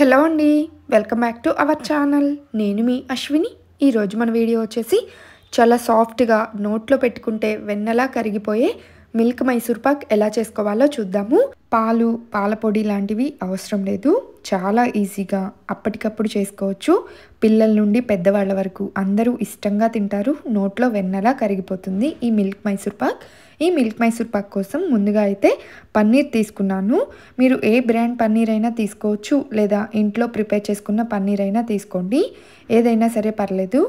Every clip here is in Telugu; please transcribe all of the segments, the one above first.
హలో అండి welcome back to our channel నేను మీ అశ్విని ఈరోజు మన వీడియో వచ్చేసి చాలా సాఫ్ట్గా నోట్లో పెట్టుకుంటే వెన్నలా కరిగిపోయే మిల్క్ మైసూర్ పాక్ ఎలా చేసుకోవాలో చూద్దాము పాలు పాల పొడి లాంటివి అవసరం లేదు చాలా ఈజీగా అప్పటికప్పుడు చేసుకోవచ్చు పిల్లల నుండి పెద్దవాళ్ళ వరకు అందరూ ఇష్టంగా తింటారు నోట్లో వెన్నలా కరిగిపోతుంది ఈ మిల్క్ మైసూర్ పాక్ ఈ మిల్క్ మైసూర్ పాక్ కోసం ముందుగా అయితే పన్నీర్ తీసుకున్నాను మీరు ఏ బ్రాండ్ పన్నీర్ అయినా తీసుకోవచ్చు లేదా ఇంట్లో ప్రిపేర్ చేసుకున్న పన్నీర్ అయినా తీసుకోండి ఏదైనా సరే పర్లేదు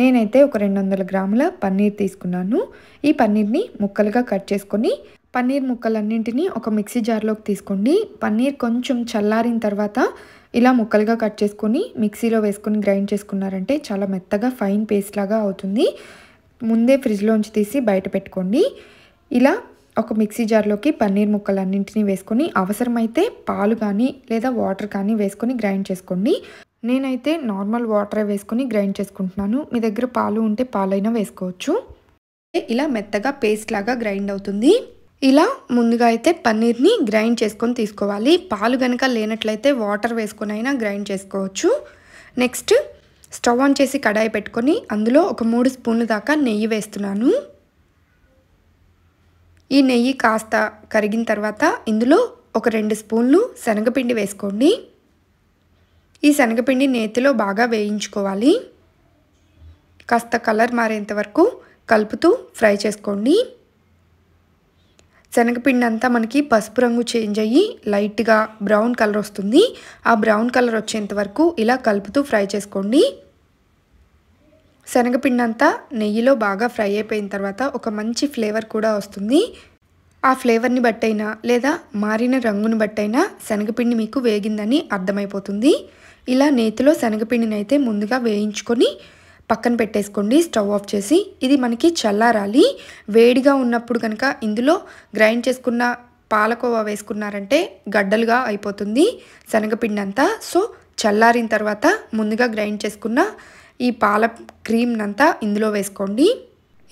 నేనైతే ఒక రెండు వందల గ్రాముల పన్నీర్ తీసుకున్నాను ఈ పన్నీర్ని ముక్కలుగా కట్ చేసుకొని పన్నీర్ ముక్కలన్నింటినీ ఒక మిక్సీ జార్లోకి తీసుకోండి పన్నీర్ కొంచెం చల్లారిన తర్వాత ఇలా ముక్కలుగా కట్ చేసుకొని మిక్సీలో వేసుకొని గ్రైండ్ చేసుకున్నారంటే చాలా మెత్తగా ఫైన్ పేస్ట్ లాగా అవుతుంది ముందే ఫ్రిడ్జ్లోంచి తీసి బయట పెట్టుకోండి ఇలా ఒక మిక్సీ జార్లోకి పన్నీర్ ముక్కలన్నింటినీ వేసుకొని అవసరమైతే పాలు కానీ లేదా వాటర్ కానీ వేసుకొని గ్రైండ్ చేసుకోండి నేనైతే నార్మల్ వాటరే వేసుకొని గ్రైండ్ చేసుకుంటున్నాను మీ దగ్గర పాలు ఉంటే పాలైనా వేసుకోవచ్చు ఇలా మెత్తగా పేస్ట్ లాగా గ్రైండ్ అవుతుంది ఇలా ముందుగా అయితే పన్నీర్ని గ్రైండ్ చేసుకొని తీసుకోవాలి పాలు కనుక లేనట్లయితే వాటర్ వేసుకొని అయినా గ్రైండ్ చేసుకోవచ్చు నెక్స్ట్ స్టవ్ ఆన్ చేసి కడాయి పెట్టుకొని అందులో ఒక మూడు స్పూన్లు దాకా నెయ్యి వేస్తున్నాను ఈ నెయ్యి కాస్త కరిగిన తర్వాత ఇందులో ఒక రెండు స్పూన్లు శనగపిండి వేసుకోండి ఈ శనగపిండి నేతిలో బాగా వేయించుకోవాలి కాస్త కలర్ మారేంత వరకు కలుపుతూ ఫ్రై చేసుకోండి శనగపిండి అంతా మనకి పసుపు రంగు చేంజ్ అయ్యి లైట్గా బ్రౌన్ కలర్ వస్తుంది ఆ బ్రౌన్ కలర్ వచ్చేంత వరకు ఇలా కలుపుతూ ఫ్రై చేసుకోండి శనగపిండి అంతా నెయ్యిలో బాగా ఫ్రై అయిపోయిన తర్వాత ఒక మంచి ఫ్లేవర్ కూడా వస్తుంది ఆ ఫ్లేవర్ని బట్టైనా లేదా మారిన రంగును బట్టైనా శనగపిండి మీకు వేగిందని అర్థమైపోతుంది ఇలా నేతిలో శనగపిండిని అయితే ముందుగా వేయించుకొని పక్కన పెట్టేసుకోండి స్టవ్ ఆఫ్ చేసి ఇది మనకి చల్లారాలి వేడిగా ఉన్నప్పుడు కనుక ఇందులో గ్రైండ్ చేసుకున్న పాలకోవా వేసుకున్నారంటే గడ్డలుగా అయిపోతుంది శనగపిండి అంతా సో చల్లారిన తర్వాత ముందుగా గ్రైండ్ చేసుకున్న ఈ పాల క్రీమ్నంతా ఇందులో వేసుకోండి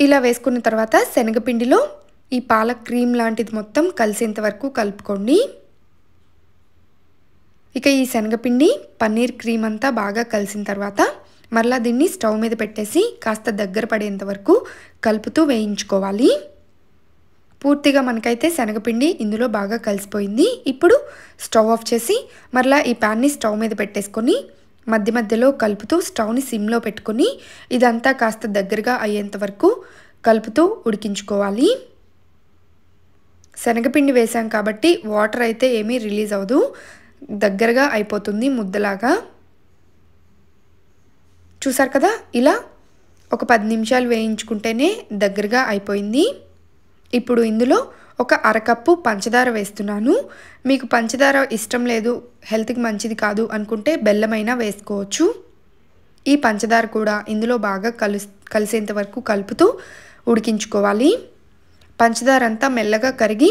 ఇలా వేసుకున్న తర్వాత శనగపిండిలో ఈ పాలక్ క్రీమ్ లాంటిది మొత్తం కలిసేంత వరకు కలుపుకోండి ఇక ఈ శనగపిండి పన్నీర్ క్రీమ్ అంతా బాగా కలిసిన తర్వాత మరలా దీన్ని స్టవ్ మీద పెట్టేసి కాస్త దగ్గర పడేంత వరకు కలుపుతూ వేయించుకోవాలి పూర్తిగా మనకైతే శనగపిండి ఇందులో బాగా కలిసిపోయింది ఇప్పుడు స్టవ్ ఆఫ్ చేసి మరలా ఈ ప్యాన్ని స్టవ్ మీద పెట్టేసుకొని మధ్య మధ్యలో కలుపుతూ స్టవ్ని సిమ్లో పెట్టుకొని ఇదంతా కాస్త దగ్గరగా అయ్యేంత వరకు కలుపుతూ ఉడికించుకోవాలి శనగపిండి వేసాం కాబట్టి వాటర్ అయితే ఏమీ రిలీజ్ అవ్వదు దగ్గరగా అయిపోతుంది ముద్దలాగా చూసారు కదా ఇలా ఒక పది నిమిషాలు వేయించుకుంటేనే దగ్గరగా అయిపోయింది ఇప్పుడు ఇందులో ఒక అరకప్పు పంచదార వేస్తున్నాను మీకు పంచదార ఇష్టం లేదు హెల్త్కి మంచిది కాదు అనుకుంటే బెల్లమైనా వేసుకోవచ్చు ఈ పంచదార కూడా ఇందులో బాగా కలు కలిసేంత వరకు కలుపుతూ ఉడికించుకోవాలి పంచదార అంతా మెల్లగా కరిగి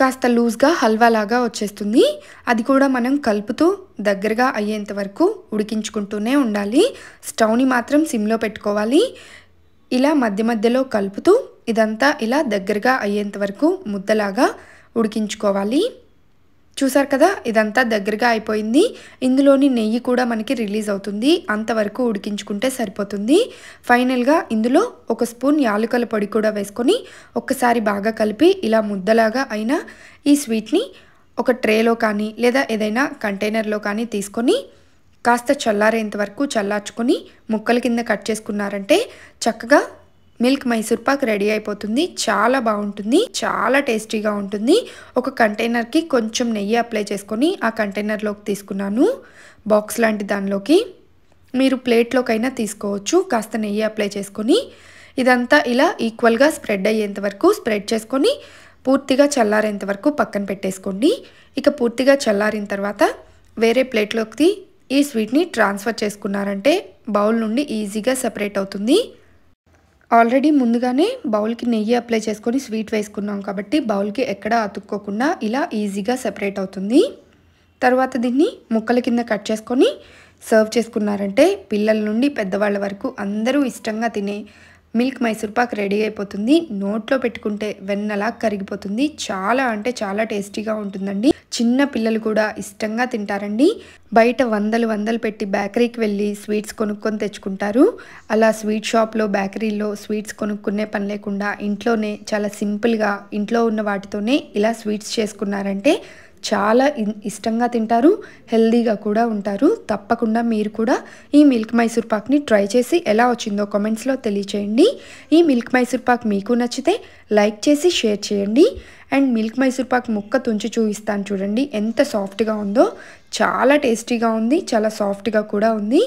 కాస్త లూజ్గా హల్వాలాగా వచ్చేస్తుంది అది కూడా మనం కలుపుతూ దగ్గరగా అయ్యేంత వరకు ఉడికించుకుంటూనే ఉండాలి స్టవ్ని మాత్రం సిమ్లో పెట్టుకోవాలి ఇలా మధ్య మధ్యలో కలుపుతూ ఇదంతా ఇలా దగ్గరగా అయ్యేంత వరకు ముద్దలాగా ఉడికించుకోవాలి చూసారు కదా ఇదంతా దగ్గరగా అయిపోయింది ఇందులోని నెయ్యి కూడా మనకి రిలీజ్ అవుతుంది అంతవరకు ఉడికించుకుంటే సరిపోతుంది ఫైనల్గా ఇందులో ఒక స్పూన్ యాలకల పొడి కూడా వేసుకొని ఒక్కసారి బాగా కలిపి ఇలా ముద్దలాగా అయినా ఈ స్వీట్ని ఒక ట్రేలో కానీ లేదా ఏదైనా కంటైనర్లో కానీ తీసుకొని కాస్త చల్లారేంత వరకు చల్లార్చుకొని ముక్కల కింద కట్ చేసుకున్నారంటే చక్కగా మిల్క్ మైసూర్ పాక్ రెడీ అయిపోతుంది చాలా బాగుంటుంది చాలా టేస్టీగా ఉంటుంది ఒక కంటైనర్కి కొంచెం నెయ్యి అప్లై చేసుకొని ఆ కంటైనర్లోకి తీసుకున్నాను బాక్స్ లాంటి దానిలోకి మీరు ప్లేట్లోకైనా తీసుకోవచ్చు కాస్త నెయ్యి అప్లై చేసుకొని ఇదంతా ఇలా ఈక్వల్గా స్ప్రెడ్ అయ్యేంత వరకు స్ప్రెడ్ చేసుకొని పూర్తిగా చల్లారేంత వరకు పక్కన పెట్టేసుకోండి ఇక పూర్తిగా చల్లారిన తర్వాత వేరే ప్లేట్లోకి ఈ స్వీట్ని ట్రాన్స్ఫర్ చేసుకున్నారంటే బౌల్ నుండి ఈజీగా సపరేట్ అవుతుంది ఆల్రెడీ ముందుగానే బౌల్కి నెయ్యి అప్లై చేసుకొని స్వీట్ వేసుకున్నాం కాబట్టి బౌల్కి ఎక్కడ అతుక్కోకుండా ఇలా ఈజీగా సెపరేట్ అవుతుంది తర్వాత దీన్ని ముక్కల కింద కట్ చేసుకొని సర్వ్ చేసుకున్నారంటే పిల్లల నుండి పెద్దవాళ్ళ వరకు అందరూ ఇష్టంగా తినే మిల్క్ మైసూర్పాక్ రెడీ అయిపోతుంది నోట్లో పెట్టుకుంటే వెన్నలా కరిగిపోతుంది చాలా అంటే చాలా టేస్టీగా ఉంటుందండి చిన్న పిల్లలు కూడా ఇష్టంగా తింటారండి బయట వందలు వందలు పెట్టి బేకరీకి వెళ్ళి స్వీట్స్ కొనుక్కొని తెచ్చుకుంటారు అలా స్వీట్ షాప్లో బేకరీలో స్వీట్స్ కొనుక్కునే పని లేకుండా ఇంట్లోనే చాలా సింపుల్గా ఇంట్లో ఉన్న వాటితోనే ఇలా స్వీట్స్ చేసుకున్నారంటే చాలా ఇష్టంగా తింటారు హెల్దీగా కూడా ఉంటారు తప్పకుండా మీరు కూడా ఈ మిల్క్ మైసూర్ పాక్ని ట్రై చేసి ఎలా వచ్చిందో కామెంట్స్లో తెలియచేయండి ఈ మిల్క్ మైసూర్ పాక్ మీకు నచ్చితే లైక్ చేసి షేర్ చేయండి అండ్ మిల్క్ మైసూర్ పాక్ ముక్క తుంచి చూపిస్తాను చూడండి ఎంత సాఫ్ట్గా ఉందో చాలా టేస్టీగా ఉంది చాలా సాఫ్ట్గా కూడా ఉంది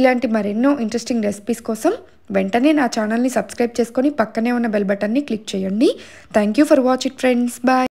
ఇలాంటి మరెన్నో ఇంట్రెస్టింగ్ రెసిపీస్ కోసం వెంటనే నా ఛానల్ని సబ్స్క్రైబ్ చేసుకొని పక్కనే ఉన్న బెల్ బటన్ని క్లిక్ చేయండి thank for watching friends bye